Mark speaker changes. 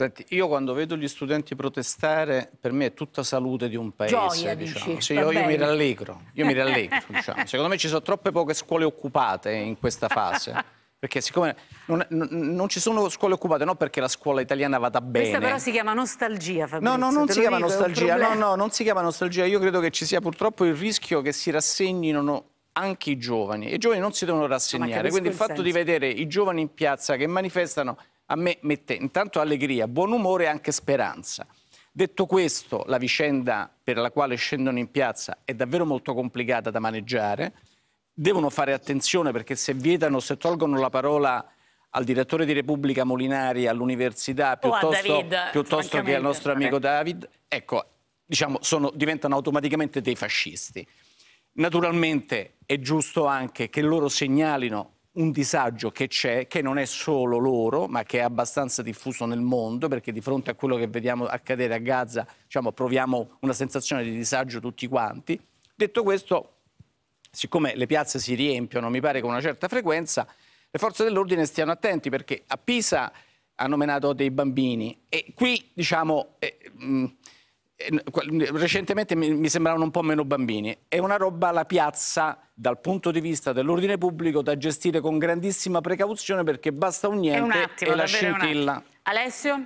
Speaker 1: Senti, io quando vedo gli studenti protestare, per me è tutta salute di un paese. Gioia, diciamo. dici, sì, io, io, mi rallegro, io mi rallegro diciamo. Secondo me ci sono troppe poche scuole occupate in questa fase. Perché siccome non, non, non, ci sono scuole occupate, non perché la scuola italiana vada bene. Questa però si chiama nostalgia, Fabrizio. No, no, non si chiama dico, nostalgia. No, no, non si chiama nostalgia. Io credo che ci sia purtroppo il rischio che si rassegnino anche i giovani. i giovani non si devono rassegnare. Quindi il, il fatto di vedere i giovani in piazza che manifestano a me mette intanto allegria, buon umore e anche speranza. Detto questo, la vicenda per la quale scendono in piazza è davvero molto complicata da maneggiare. Devono fare attenzione perché se vietano, se tolgono la parola al direttore di Repubblica Molinari, all'università, piuttosto, David, piuttosto che al nostro amico David, ecco, diciamo, sono, diventano automaticamente dei fascisti. Naturalmente è giusto anche che loro segnalino un disagio che c'è, che non è solo loro, ma che è abbastanza diffuso nel mondo, perché di fronte a quello che vediamo accadere a Gaza, diciamo, proviamo una sensazione di disagio tutti quanti. Detto questo, siccome le piazze si riempiono, mi pare con una certa frequenza, le forze dell'ordine stiano attenti perché a Pisa hanno menato dei bambini e qui, diciamo, eh, mh, eh, recentemente mi sembravano un po' meno bambini. È una roba alla piazza, dal punto di vista dell'ordine pubblico, da gestire con grandissima precauzione perché basta un niente un attimo, e la scintilla. Alessio?